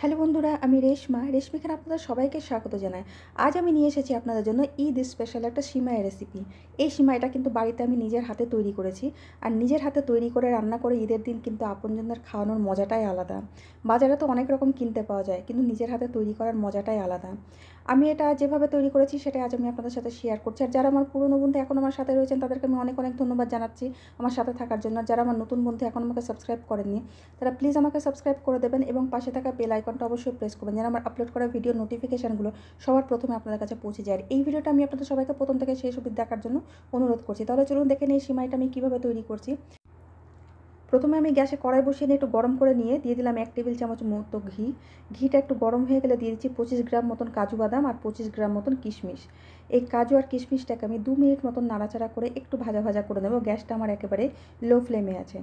hello বন্ধুরা আমি রেশমা রেশমিখানে আপনাদের সবাইকে স্বাগত জানাই আজ আমি নিয়ে এসেছি আপনাদের জন্য ঈদ স্পেশাল একটা সিমাই রেসিপি এই সিমাইটা কিন্তু বাড়িতে আমি নিজের হাতে তৈরি করেছি আর নিজের হাতে তৈরি করে রান্না করে ঈদের দিন কিন্তু আপনজনদের খাওয়ানোর মজাটাই আলাদা বাজারে তো অনেক রকম কিনতে পাওয়া যায় কিন্তু নিজের হাতে তৈরি করার মজাটাই আলাদা আমি এটা যেভাবে তৈরি করেছি সেটা আজ আমি আপনাদের সাথে শেয়ার করছি আর যারা আমার পুরনো বন্ধু এখন আমার সাথে রয়েছেন তাদেরকে আমি অনেক অনেক ধন্যবাদ জানাচ্ছি আমার সাথে থাকার জন্য যারা আমার নতুন বন্ধু এখন আমাকে সাবস্ক্রাইব করেননি তারা প্লিজ আমাকে সাবস্ক্রাইব করে দেবেন এবং পাশে থাকা বেলাইকন বাটনটা অবশ্যই প্রেস করবেন যেন আমার আপলোড করা ভিডিও নোটিফিকেশানগুলো সবার প্রথমে আপনাদের কাছে পৌঁছে যায় এই ভিডিওটা আমি আপনাদের সবাইকে প্রথম থেকে শেষ অবধি দেখার জন্য অনুরোধ করছি তাহলে চলুন দেখে নিই সিমাইটা আমি কীভাবে তৈরি করছি প্রথমে আমি গ্যাসে কড়াই বসিয়ে একটু গরম করে নিয়ে দিয়ে দিলাম এক টেবিল চামচ মতো ঘি ঘিটা একটু গরম হয়ে গেলে দিয়ে দিচ্ছি পঁচিশ গ্রাম মতন কাজু বাদাম আর পঁচিশ গ্রাম মতন কিশমিশ এই কাজু আর কিশমিশটাকে আমি দু মিনিট মতন নাড়াচাড়া করে একটু ভাজা ভাজা করে নেবো গ্যাসটা আমার একেবারে লো ফ্লেমে আছে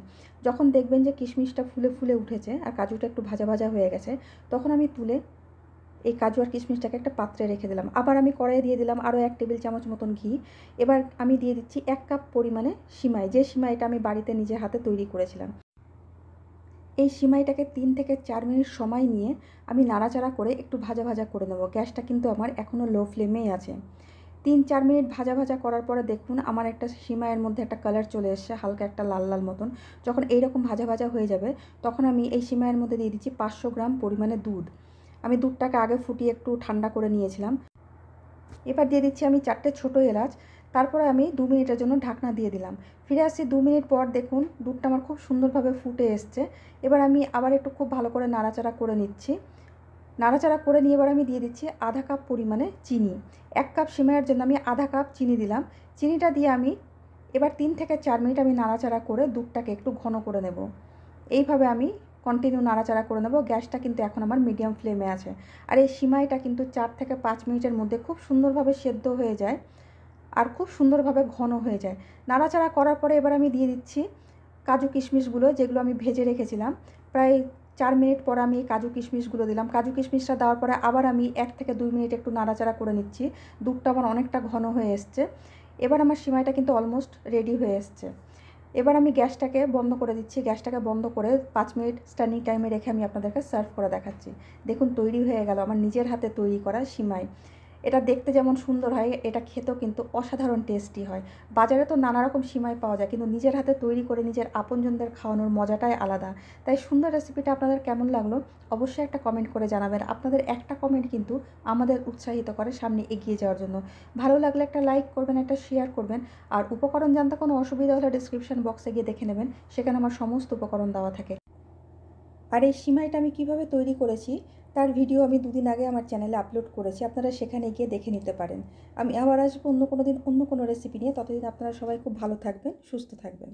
যখন দেখবেন যে কিশমিশটা ফুলে ফুলে উঠেছে আর কাজুটা একটু ভাজা ভাজা হয়ে গেছে তখন আমি তুলে এই কাজু আর কিশমিশটাকে একটা পাত্রে রেখে দিলাম আবার আমি কড়াইয়ে দিয়ে দিলাম আরও এক টেবিল চামচ মতন ঘি এবার আমি দিয়ে দিচ্ছি এক কাপ পরিমাণে সিমাই যে সিমাইটা আমি বাড়িতে নিজের হাতে তৈরি করেছিলাম এই সিমাইটাকে তিন থেকে চার মিনিট সময় নিয়ে আমি নাড়াচাড়া করে একটু ভাজা ভাজা করে নেব গ্যাসটা কিন্তু আমার এখনও লো ফ্লেমেই আছে তিন চার মিনিট ভাজা ভাজা করার পরে দেখুন আমার একটা সিমাইয়ের মধ্যে একটা কালার চলে এসছে হালকা একটা লাল লাল মতন যখন এইরকম ভাজা ভাজা হয়ে যাবে তখন আমি এই সিমাইয়ের মধ্যে দিয়ে দিচ্ছি পাঁচশো গ্রাম পরিমাণে দুধ আমি দুধটাকে আগে ফুটিয়ে একটু ঠান্ডা করে নিয়েছিলাম এবার দিয়ে দিচ্ছি আমি চারটে ছোটো এলাচ তারপরে আমি দু মিনিটের জন্য ঢাকনা দিয়ে দিলাম ফিরে আসি দু মিনিট পর দেখুন দুধটা আমার খুব সুন্দরভাবে ফুটে এসছে এবার আমি আবার একটু খুব ভালো করে নাড়াচাড়া করে নিচ্ছি নাড়াচাড়া করে নিয়ে এবার আমি দিয়ে দিচ্ছি আধা কাপ পরিমাণে চিনি এক কাপ সিমাইয়ের জন্য আমি আধা কাপ চিনি দিলাম চিনিটা দিয়ে আমি এবার তিন থেকে চার মিনিট আমি নাড়াচাড়া করে দুধটাকে একটু ঘন করে নেব এইভাবে আমি কন্টিনিউ নাড়াচাড়া করে নেবো গ্যাসটা কিন্তু এখন আমার মিডিয়াম ফ্লেমে আছে আর এই সিমাইটা কিন্তু চার থেকে পাঁচ মিনিটের মধ্যে খুব সুন্দরভাবে সেদ্ধ হয়ে যায় আর খুব সুন্দরভাবে ঘন হয়ে যায় নাড়াচাড়া করার পরে এবার আমি দিয়ে দিচ্ছি কাজু কিশমিশগুলো যেগুলো আমি ভেজে রেখেছিলাম প্রায় চার মিনিট পর আমি কাজু কিশমিশগুলো দিলাম কাজু কিশমিশটা দেওয়ার পরে আবার আমি এক থেকে দুই মিনিট একটু নাড়াচাড়া করে নিচ্ছি দুধটা আমার অনেকটা ঘন হয়ে এসছে এবার আমার সিমাইটা কিন্তু অলমোস্ট রেডি হয়ে এসছে এবার আমি গ্যাসটাকে বন্ধ করে দিচ্ছি গ্যাসটাকে বন্ধ করে পাঁচ মিনিট স্ট্যান্ডিং টাইমে রেখে আমি আপনাদেরকে সার্ভ করে দেখাচ্ছি দেখুন তৈরি হয়ে গেল আমার নিজের হাতে তৈরি করা সিমাই এটা দেখতে যেমন সুন্দর হয় এটা খেতেও কিন্তু অসাধারণ টেস্টি হয় বাজারে তো নানা রকম সীমায় পাওয়া যায় কিন্তু নিজের হাতে তৈরি করে নিজের আপনজনদের খাওয়ানোর মজাটাই আলাদা তাই সুন্দর রেসিপিটা আপনাদের কেমন লাগলো অবশ্যই একটা কমেন্ট করে জানাবেন আপনাদের একটা কমেন্ট কিন্তু আমাদের উৎসাহিত করে সামনে এগিয়ে যাওয়ার জন্য ভালো লাগলে একটা লাইক করবেন একটা শেয়ার করবেন আর উপকরণ জানতে কোনো অসুবিধা হলে ডিসক্রিপশান বক্সে গিয়ে দেখে নেবেন সেখানে আমার সমস্ত উপকরণ দেওয়া থাকে আর এই সিমাইটা আমি কীভাবে তৈরি করেছি তার ভিডিও আমি দুদিন আগে আমার চ্যানেলে আপলোড করেছি আপনারা সেখানে গিয়ে দেখে নিতে পারেন আমি আবার আসবো অন্য কোনো দিন অন্য কোনো রেসিপি নিয়ে ততদিন আপনারা সবাই খুব ভালো থাকবেন সুস্থ থাকবেন